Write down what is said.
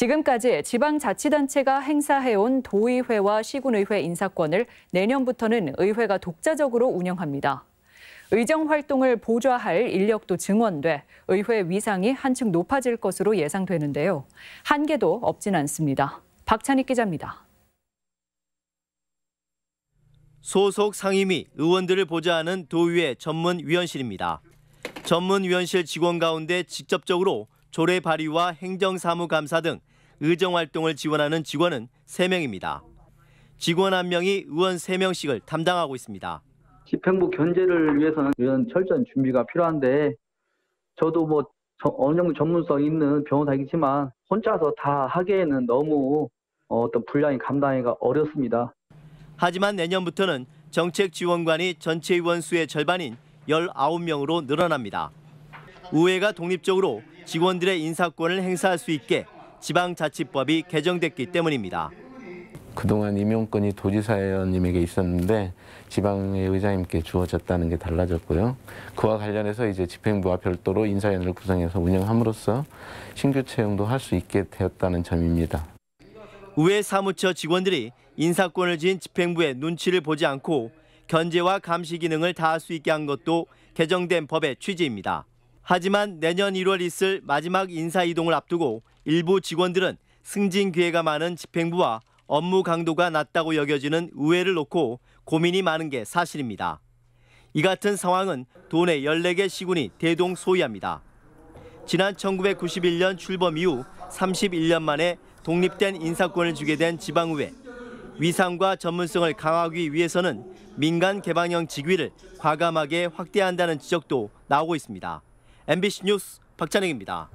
지금까지 지방자치단체가 행사해온 도의회와 시군의회 인사권을 내년부터는 의회가 독자적으로 운영합니다. 의정 활동을 보좌할 인력도 증원돼 의회 위상이 한층 높아질 것으로 예상되는데요. 한계도 없진 않습니다. 박찬희 기자입니다. 소속 상임위 의원들을 보좌하는 도의회 전문위원실입니다. 전문위원실 직원 가운데 직접적으로 조례 발의와 행정사무감사 등 의정활동을 지원하는 직원은 3명입니다. 직원 1명이 의원 3명씩을 담당하고 있습니다. 집행부 견제를 위해서는 이런 철저한 준비가 필요한데 저도 뭐 어느 정도 전문성 있는 변호사이지만 혼자서 다 하기에는 너무 어, 어떤 분량이 감당하기가 어렵습니다. 하지만 내년부터는 정책지원관이 전체 의원 수의 절반인 19명으로 늘어납니다. 우회가 독립적으로 직원들의 인사권을 행사할 수 있게 지방자치법이 개정됐기 때문입니다. 그동안 임용권이 도지사 의원님에게 있었는데 지방의 의장님께 주어졌다는 게 달라졌고요. 그와 관련해서 이제 집행부와 별도로 인사위원회를 구성해서 운영함으로써 신규 채용도 할 수 있게 되었다는 점입니다. 의회 사무처 직원들이 인사권을 지닌 집행부의 눈치를 보지 않고 견제와 감시 기능을 다할 수 있게 한 것도 개정된 법의 취지입니다. 하지만 내년 1월 있을 마지막 인사 이동을 앞두고 일부 직원들은 승진 기회가 많은 집행부와 업무 강도가 낮다고 여겨지는 의회를 놓고 고민이 많은 게 사실입니다. 이 같은 상황은 도내 14개 시군이 대동 소이합니다. 지난 1991년 출범 이후 31년 만에 독립된 인사권을 주게 된 지방의회. 위상과 전문성을 강화하기 위해서는 민간 개방형 직위를 과감하게 확대한다는 지적도 나오고 있습니다. MBC 뉴스 박찬영입니다.